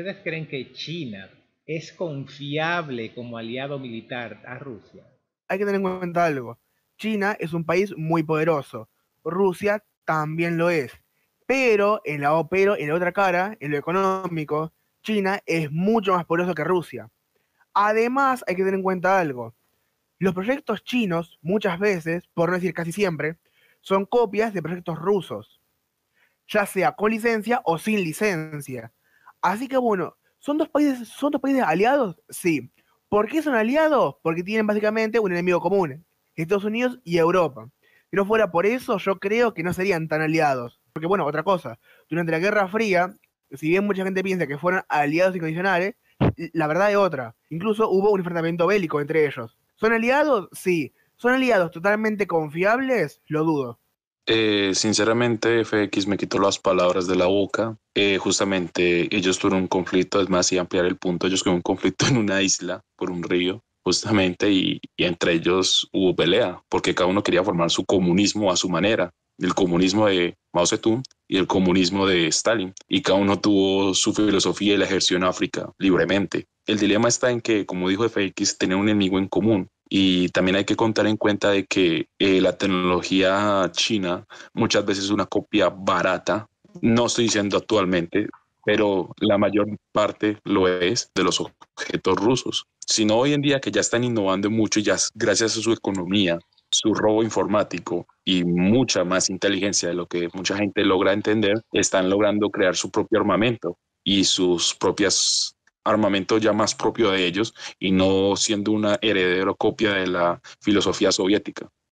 ¿Ustedes creen que China es confiable como aliado militar a Rusia? Hay que tener en cuenta algo. China es un país muy poderoso. Rusia también lo es. Pero en la, pero en la otra cara, en lo económico, China es mucho más poderoso que Rusia. Además, hay que tener en cuenta algo. Los proyectos chinos, muchas veces, por no decir casi siempre, son copias de proyectos rusos, ya sea con licencia o sin licencia. Así que bueno, ¿son dos países, son dos países aliados? Sí. ¿Por qué son aliados? Porque tienen básicamente un enemigo común, Estados Unidos y Europa. Si no fuera por eso, yo creo que no serían tan aliados. Porque bueno, otra cosa, durante la Guerra Fría, si bien mucha gente piensa que fueron aliados incondicionales, la verdad es otra. Incluso hubo un enfrentamiento bélico entre ellos. ¿Son aliados? Sí. ¿Son aliados totalmente confiables? Lo dudo. Eh, sinceramente, FX me quitó las palabras de la boca. Eh, justamente ellos tuvieron un conflicto, es más, y ampliar el punto, ellos tuvieron un conflicto en una isla por un río, justamente, y, entre ellos hubo pelea, porque cada uno quería formar su comunismo a su manera el comunismo de Mao Zedong y el comunismo de Stalin, y cada uno tuvo su filosofía y la ejerció en África libremente. El dilema está en que, como dijo FX, tener un enemigo en común, y también hay que contar en cuenta de que eh, la tecnología china muchas veces es una copia barata. No estoy diciendo actualmente, pero la mayor parte lo es de los objetos rusos. Sino hoy en día que ya están innovando mucho y ya gracias a su economía, su robo informático y mucha más inteligencia de lo que mucha gente logra entender, están logrando crear su propio armamento y sus propias armamento ya más propio de ellos y no siendo una heredero copia de la filosofía soviética.